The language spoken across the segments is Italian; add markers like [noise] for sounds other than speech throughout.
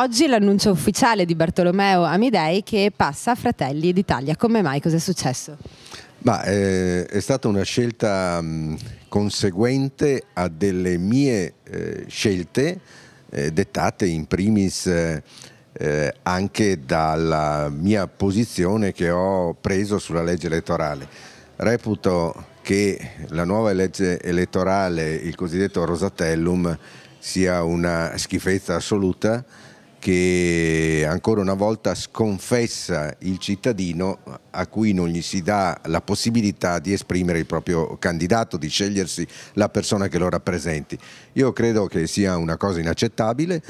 Oggi l'annuncio ufficiale di Bartolomeo Amidei che passa a Fratelli d'Italia. Come mai? Cos'è successo? Ma, eh, è stata una scelta mh, conseguente a delle mie eh, scelte eh, dettate in primis eh, eh, anche dalla mia posizione che ho preso sulla legge elettorale. Reputo che la nuova legge elettorale, il cosiddetto Rosatellum, sia una schifezza assoluta che ancora una volta sconfessa il cittadino a cui non gli si dà la possibilità di esprimere il proprio candidato, di scegliersi la persona che lo rappresenti. Io credo che sia una cosa inaccettabile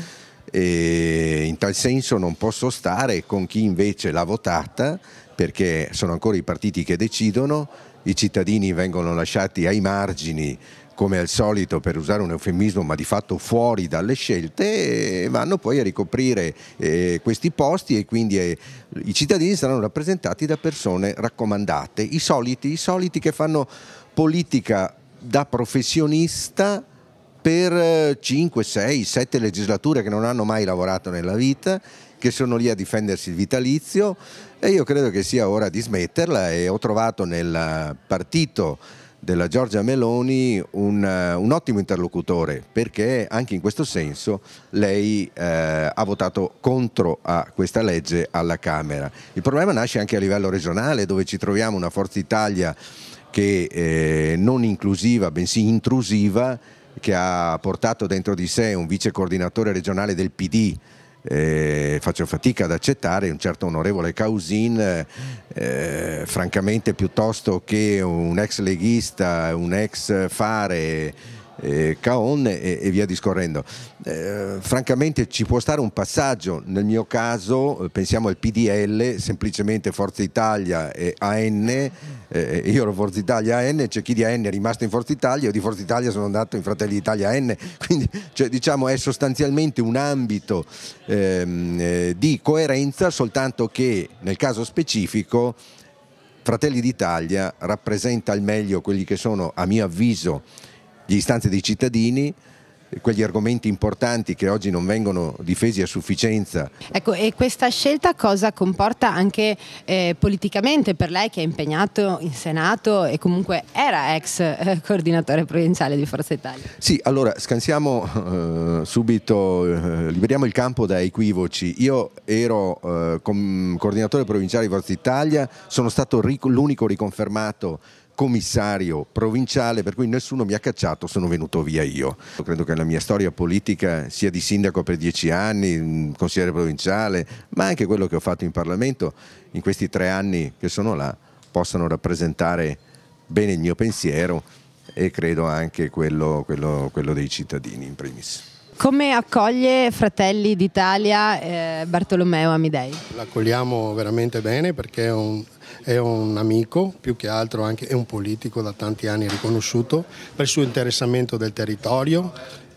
e in tal senso non posso stare con chi invece l'ha votata perché sono ancora i partiti che decidono, i cittadini vengono lasciati ai margini come al solito per usare un eufemismo ma di fatto fuori dalle scelte e eh, vanno poi a ricoprire eh, questi posti e quindi eh, i cittadini saranno rappresentati da persone raccomandate, i soliti, i soliti che fanno politica da professionista per 5, 6, 7 legislature che non hanno mai lavorato nella vita, che sono lì a difendersi il vitalizio e io credo che sia ora di smetterla e ho trovato nel partito della Giorgia Meloni un, eh, un, ottimo interlocutore perché anche in questo senso lei eh, ha votato contro a questa legge alla Camera. Il problema nasce anche a livello regionale dove ci troviamo una Forza Italia che eh, non inclusiva bensì intrusiva che ha portato dentro di sé un vice coordinatore regionale del PD eh, faccio fatica ad accettare un certo onorevole Causin, eh, francamente piuttosto che un ex leghista, un ex fare eh, Caon e, e, via discorrendo. Eh, francamente ci può stare un passaggio, nel mio caso eh, pensiamo al PDL, semplicemente Forza Italia e AN, eh, io ero Forza Italia AN, c'è chi di AN è rimasto in Forza Italia, io di Forza Italia sono andato in Fratelli d'Italia AN, [laughs] quindi cioè, diciamo è sostanzialmente un ambito ehm, eh, di coerenza, soltanto che nel caso specifico Fratelli d'Italia rappresenta al meglio quelli che sono, a mio avviso, le istanze dei cittadini quegli argomenti importanti che oggi non vengono difesi a sufficienza. Ecco, e questa scelta cosa comporta anche eh, politicamente per lei che è impegnato in Senato e comunque era ex eh, coordinatore provinciale di Forza Italia? Sì, allora scansiamo eh, subito, eh, liberiamo il campo da equivoci. Io ero eh, coordinatore provinciale di Forza Italia, sono stato l'unico riconfermato commissario provinciale, per cui nessuno mi ha cacciato, sono venuto via io. Credo che la mia storia politica sia di sindaco per dieci anni, mm, consigliere provinciale, ma anche quello che ho fatto in Parlamento in questi tre anni che sono là, possano rappresentare bene il mio pensiero e credo anche quello, quello, quello dei cittadini in primis. Come accoglie Fratelli d'Italia eh, Bartolomeo Amidei? L'accogliamo veramente bene perché è un, è un amico, più che altro anche, è un politico da tanti anni riconosciuto per il suo interessamento del territorio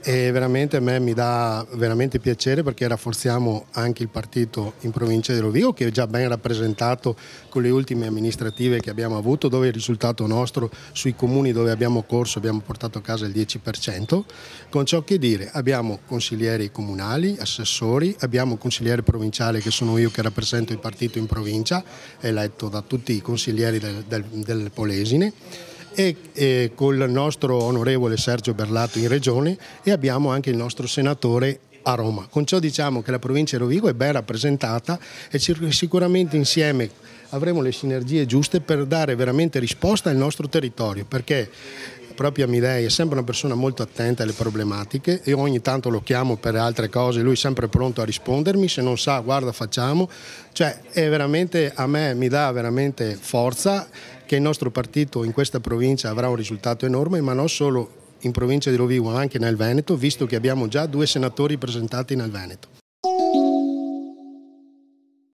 e veramente a me mi dà veramente piacere perché rafforziamo anche il partito in provincia di Rovigo che è già ben rappresentato con le ultime amministrative che abbiamo avuto dove il risultato nostro sui comuni dove abbiamo corso abbiamo portato a casa il 10% con ciò che dire abbiamo consiglieri comunali, assessori, abbiamo consigliere provinciale che sono io che rappresento il partito in provincia eletto da tutti i consiglieri del, del, del Polesine e, e col nostro onorevole Sergio Berlato in Regione e abbiamo anche il nostro senatore a Roma. Con ciò diciamo che la provincia di Rovigo è ben rappresentata e sicuramente insieme avremo le sinergie giuste per dare veramente risposta al nostro territorio perché proprio Amidei è sempre una persona molto attenta alle problematiche e ogni tanto lo chiamo per altre cose, lui è sempre pronto a rispondermi, se non sa guarda facciamo, cioè è veramente a me mi dà veramente forza che il nostro partito in questa provincia avrà un risultato enorme, ma non solo in provincia di Rovigo, ma anche nel Veneto, visto che abbiamo già due senatori presentati nel Veneto.